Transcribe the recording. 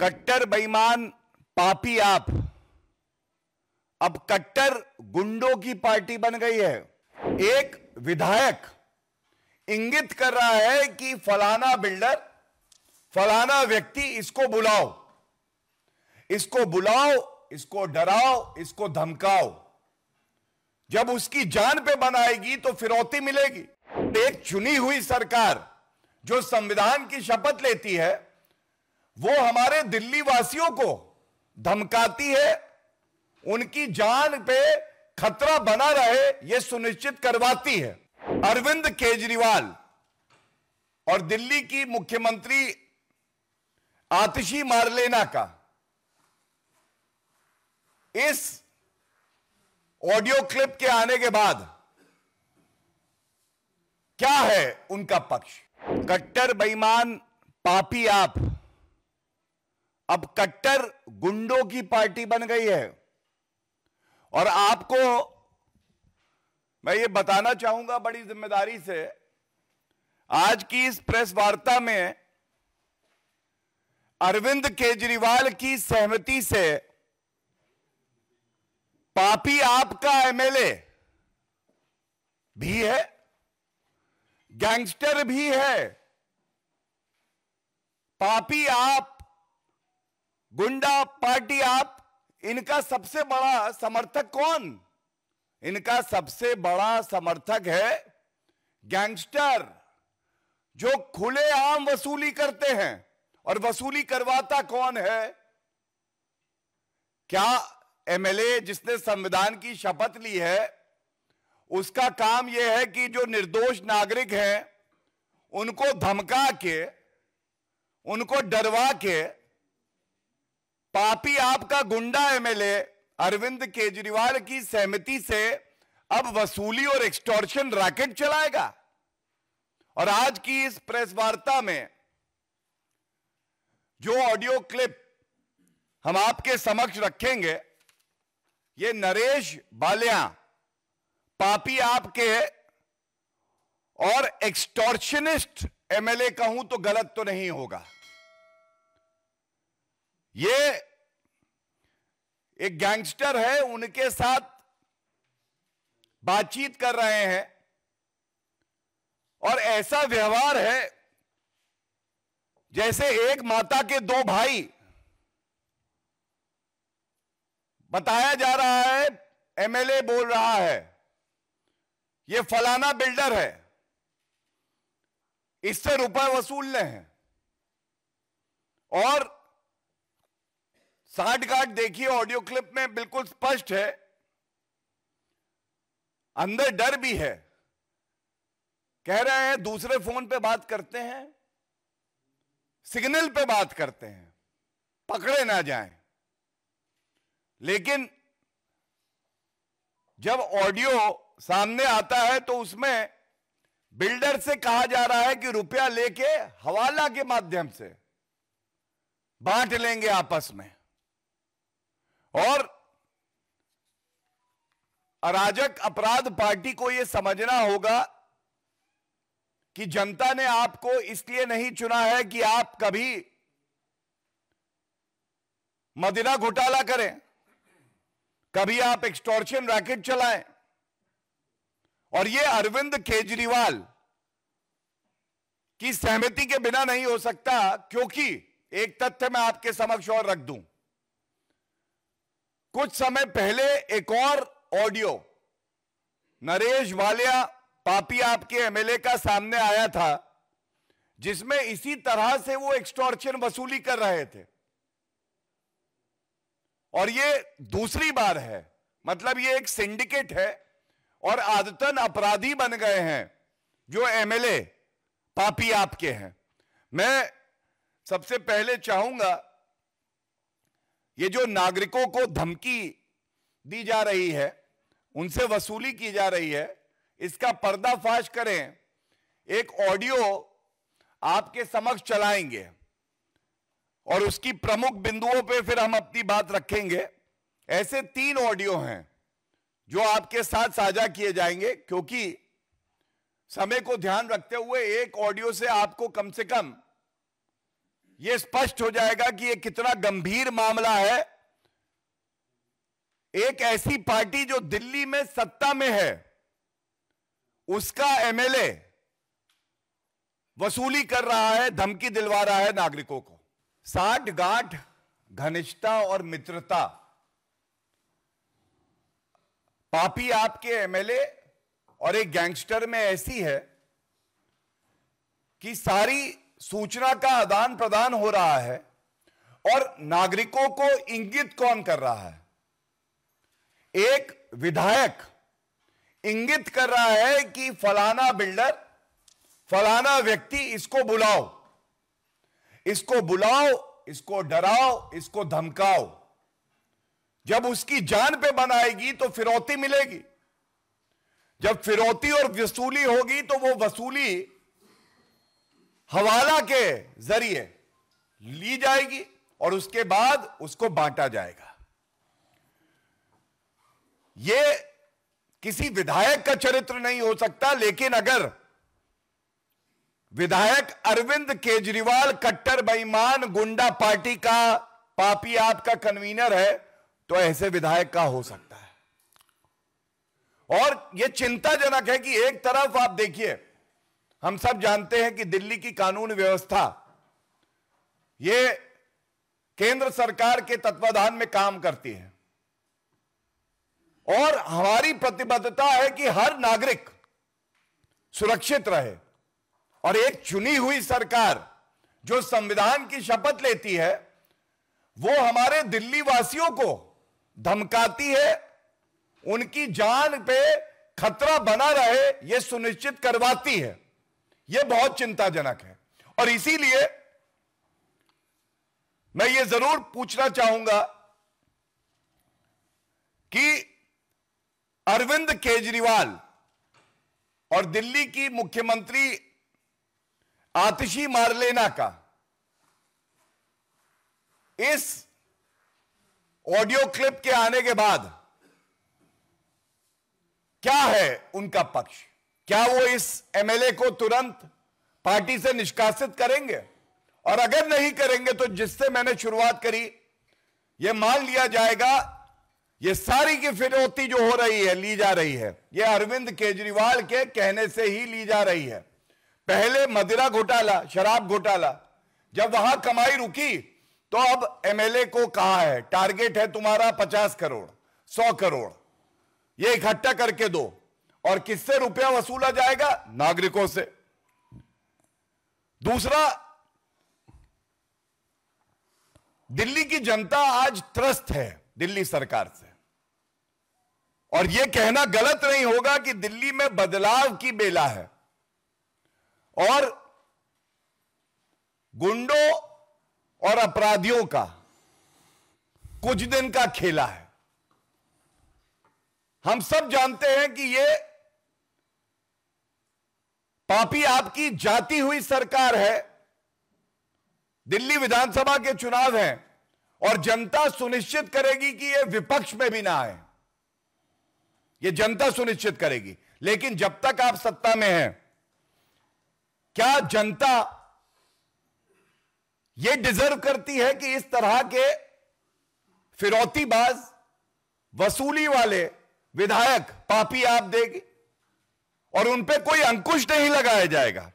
कट्टर बेईमान पापी आप अब कट्टर गुंडों की पार्टी बन गई है एक विधायक इंगित कर रहा है कि फलाना बिल्डर फलाना व्यक्ति इसको बुलाओ इसको बुलाओ इसको डराओ इसको धमकाओ जब उसकी जान पे बनाएगी तो फिरौती मिलेगी एक चुनी हुई सरकार जो संविधान की शपथ लेती है वो हमारे दिल्ली वासियों को धमकाती है उनकी जान पे खतरा बना रहे यह सुनिश्चित करवाती है अरविंद केजरीवाल और दिल्ली की मुख्यमंत्री आतिशी मारलेना का इस ऑडियो क्लिप के आने के बाद क्या है उनका पक्ष कट्टर बेईमान पापी आप अब कट्टर गुंडों की पार्टी बन गई है और आपको मैं ये बताना चाहूंगा बड़ी जिम्मेदारी से आज की इस प्रेस वार्ता में अरविंद केजरीवाल की सहमति से पापी आपका एमएलए भी है गैंगस्टर भी है पापी आप गुंडा पार्टी आप इनका सबसे बड़ा समर्थक कौन इनका सबसे बड़ा समर्थक है गैंगस्टर जो खुलेआम वसूली करते हैं और वसूली करवाता कौन है क्या एमएलए जिसने संविधान की शपथ ली है उसका काम यह है कि जो निर्दोष नागरिक हैं उनको धमका के उनको डरवा के पापी आपका गुंडा एमएलए अरविंद केजरीवाल की सहमति से अब वसूली और एक्सटॉर्शन रैकेट चलाएगा और आज की इस प्रेस वार्ता में जो ऑडियो क्लिप हम आपके समक्ष रखेंगे ये नरेश बालिया पापी आपके और एक्सटॉर्शनिस्ट एमएलए कहूं तो गलत तो नहीं होगा ये एक गैंगस्टर है उनके साथ बातचीत कर रहे हैं और ऐसा व्यवहार है जैसे एक माता के दो भाई बताया जा रहा है एमएलए बोल रहा है ये फलाना बिल्डर है इससे रुपए वसूल रहे हैं और साठ गांठ देखिए ऑडियो क्लिप में बिल्कुल स्पष्ट है अंदर डर भी है कह रहे हैं दूसरे फोन पे बात करते हैं सिग्नल पे बात करते हैं पकड़े ना जाए लेकिन जब ऑडियो सामने आता है तो उसमें बिल्डर से कहा जा रहा है कि रुपया लेके हवाला के माध्यम से बांट लेंगे आपस में और अराजक अपराध पार्टी को यह समझना होगा कि जनता ने आपको इसलिए नहीं चुना है कि आप कभी मदिरा घोटाला करें कभी आप एक्सटॉर्शन रैकेट चलाएं और यह अरविंद केजरीवाल की सहमति के बिना नहीं हो सकता क्योंकि एक तथ्य मैं आपके समक्ष और रख दूं कुछ समय पहले एक और ऑडियो नरेश वालिया पापी आपके एमएलए का सामने आया था जिसमें इसी तरह से वो एक्सटॉर्शन वसूली कर रहे थे और ये दूसरी बार है मतलब ये एक सिंडिकेट है और आदतन अपराधी बन गए हैं जो एमएलए पापी आपके हैं मैं सबसे पहले चाहूंगा ये जो नागरिकों को धमकी दी जा रही है उनसे वसूली की जा रही है इसका पर्दाफाश करें एक ऑडियो आपके समक्ष चलाएंगे और उसकी प्रमुख बिंदुओं पे फिर हम अपनी बात रखेंगे ऐसे तीन ऑडियो हैं जो आपके साथ साझा किए जाएंगे क्योंकि समय को ध्यान रखते हुए एक ऑडियो से आपको कम से कम यह स्पष्ट हो जाएगा कि यह कितना गंभीर मामला है एक ऐसी पार्टी जो दिल्ली में सत्ता में है उसका एमएलए वसूली कर रहा है धमकी दिलवा रहा है नागरिकों को साठ गांठ घनिष्ठता और मित्रता पापी आपके एमएलए और एक गैंगस्टर में ऐसी है कि सारी सूचना का आदान प्रदान हो रहा है और नागरिकों को इंगित कौन कर रहा है एक विधायक इंगित कर रहा है कि फलाना बिल्डर फलाना व्यक्ति इसको बुलाओ इसको बुलाओ इसको डराओ इसको धमकाओ जब उसकी जान पे बनाएगी तो फिरौती मिलेगी जब फिरौती और वसूली होगी तो वो वसूली हवाला के जरिए ली जाएगी और उसके बाद उसको बांटा जाएगा यह किसी विधायक का चरित्र नहीं हो सकता लेकिन अगर विधायक अरविंद केजरीवाल कट्टर बेईमान गुंडा पार्टी का पापी आपका कन्वीनर है तो ऐसे विधायक का हो सकता है और यह चिंताजनक है कि एक तरफ आप देखिए हम सब जानते हैं कि दिल्ली की कानून व्यवस्था ये केंद्र सरकार के तत्वाधान में काम करती है और हमारी प्रतिबद्धता है कि हर नागरिक सुरक्षित रहे और एक चुनी हुई सरकार जो संविधान की शपथ लेती है वो हमारे दिल्ली वासियों को धमकाती है उनकी जान पे खतरा बना रहे ये सुनिश्चित करवाती है यह बहुत चिंताजनक है और इसीलिए मैं ये जरूर पूछना चाहूंगा कि अरविंद केजरीवाल और दिल्ली की मुख्यमंत्री आतिशी मारलेना का इस ऑडियो क्लिप के आने के बाद क्या है उनका पक्ष क्या वो इस एमएलए को तुरंत पार्टी से निष्कासित करेंगे और अगर नहीं करेंगे तो जिससे मैंने शुरुआत करी ये मान लिया जाएगा ये सारी की फिरौती जो हो रही है ली जा रही है ये अरविंद केजरीवाल के कहने से ही ली जा रही है पहले मदिरा घोटाला शराब घोटाला जब वहां कमाई रुकी तो अब एमएलए को कहा है टारगेट है तुम्हारा पचास करोड़ सौ करोड़ ये इकट्ठा करके दो और किससे रुपया वसूला जाएगा नागरिकों से दूसरा दिल्ली की जनता आज त्रस्त है दिल्ली सरकार से और यह कहना गलत नहीं होगा कि दिल्ली में बदलाव की बेला है और गुंडों और अपराधियों का कुछ दिन का खेला है हम सब जानते हैं कि यह पापी आपकी जाती हुई सरकार है दिल्ली विधानसभा के चुनाव हैं और जनता सुनिश्चित करेगी कि यह विपक्ष में भी ना आए यह जनता सुनिश्चित करेगी लेकिन जब तक आप सत्ता में हैं क्या जनता यह डिजर्व करती है कि इस तरह के फिरौतीबाज वसूली वाले विधायक पापी आप देगी और उन कोई अंकुश नहीं लगाया जाएगा